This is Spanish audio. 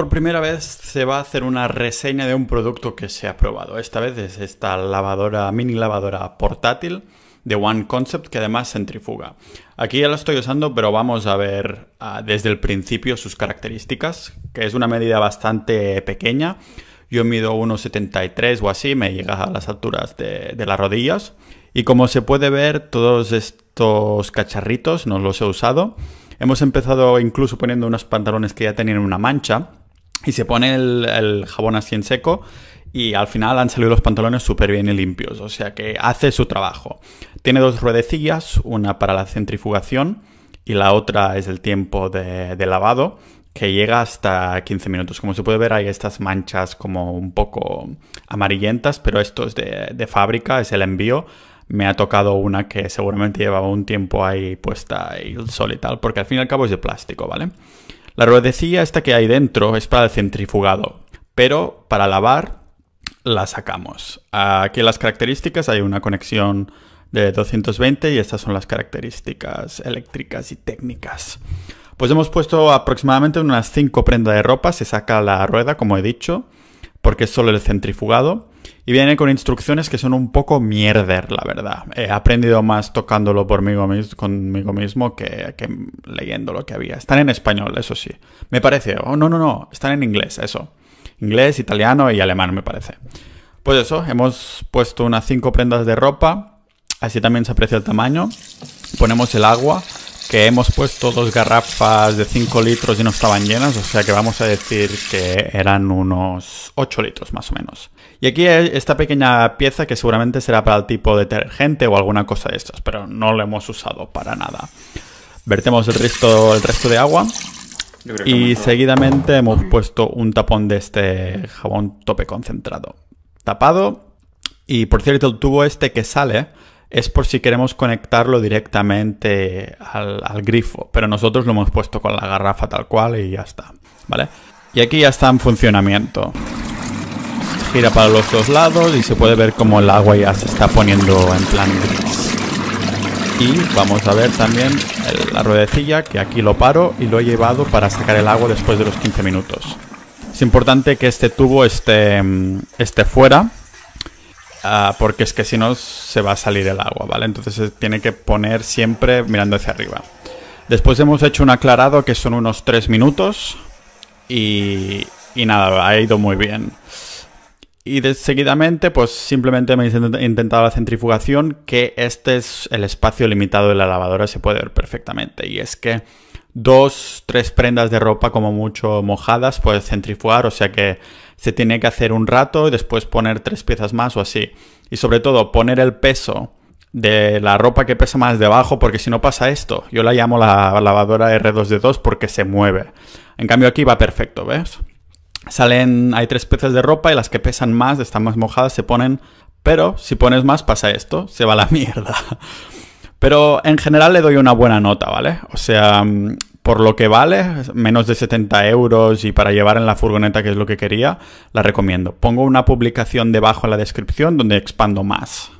Por primera vez se va a hacer una reseña de un producto que se ha probado. Esta vez es esta lavadora, mini lavadora portátil de One Concept que además centrifuga. Aquí ya la estoy usando, pero vamos a ver ah, desde el principio sus características, que es una medida bastante pequeña. Yo mido 1,73 o así, me llega a las alturas de, de las rodillas. Y como se puede ver, todos estos cacharritos no los he usado. Hemos empezado incluso poniendo unos pantalones que ya tenían una mancha, y se pone el, jabón así en seco y al final han salido los pantalones súper bien y limpios, o sea que hace su trabajo. Tiene dos ruedecillas, una para la centrifugación y la otra es el tiempo de, lavado, que llega hasta 15 minutos. Como se puede ver hay estas manchas como un poco amarillentas, pero esto es de, de fábrica, es el envío. Me ha tocado una que seguramente llevaba un tiempo ahí puesta y el sol y tal, porque al fin y al cabo es de plástico, ¿vale? La ruedecilla esta que hay dentro es para el centrifugado, pero para lavar la sacamos. Aquí las características, hay una conexión de 220 y estas son las características eléctricas y técnicas. Pues hemos puesto aproximadamente unas 5 prendas de ropa, se saca la rueda como he dicho, porque es solo el centrifugado y viene con instrucciones que son un poco mierder, la verdad. He aprendido más tocándolo por mí, conmigo mismo que, leyendo lo que había. Están en español, eso sí. Me parece. Oh, no, no, no. Están en inglés, eso. Inglés, italiano y alemán, me parece. Pues eso, hemos puesto unas cinco prendas de ropa. Así también se aprecia el tamaño. Ponemos el agua que hemos puesto dos garrafas de 5 litros y no estaban llenas, o sea que vamos a decir que eran unos 8 litros más o menos. Y aquí esta pequeña pieza que seguramente será para el tipo detergente o alguna cosa de estas, pero no lo hemos usado para nada. Vertemos el resto, el resto de agua y seguidamente hemos puesto un tapón de este jabón tope concentrado. Tapado y por cierto el tubo este que sale es por si queremos conectarlo directamente al, grifo, pero nosotros lo hemos puesto con la garrafa tal cual y ya está, ¿vale? Y aquí ya está en funcionamiento. Gira para los dos lados y se puede ver como el agua ya se está poniendo en plan gris. Y vamos a ver también la ruedecilla, que aquí lo paro y lo he llevado para sacar el agua después de los 15 minutos. Es importante que este tubo esté, mm, esté fuera Ah, porque es que si no se va a salir el agua, ¿vale? Entonces eh, tiene que poner siempre mirando hacia arriba. Después hemos hecho un aclarado que son unos 3 minutos y, y nada, ha ido muy bien. Y seguidamente, pues simplemente me he intentado la centrifugación, que este es el espacio limitado de la lavadora, se puede ver perfectamente. Y es que dos, tres prendas de ropa como mucho mojadas puedes centrifugar, o sea que se tiene que hacer un rato y después poner tres piezas más o así. Y sobre todo poner el peso de la ropa que pesa más debajo, porque si no pasa esto, yo la llamo la lavadora R2D2 porque se mueve. En cambio aquí va perfecto, ¿ves? Salen, hay tres piezas de ropa y las que pesan más, están más mojadas, se ponen, pero si pones más pasa esto, se va la mierda. Pero en general le doy una buena nota, ¿vale? O sea, mm, por lo que vale, menos de 70 euros y para llevar en la furgoneta, que es lo que quería, la recomiendo. Pongo una publicación debajo en la descripción donde expando más.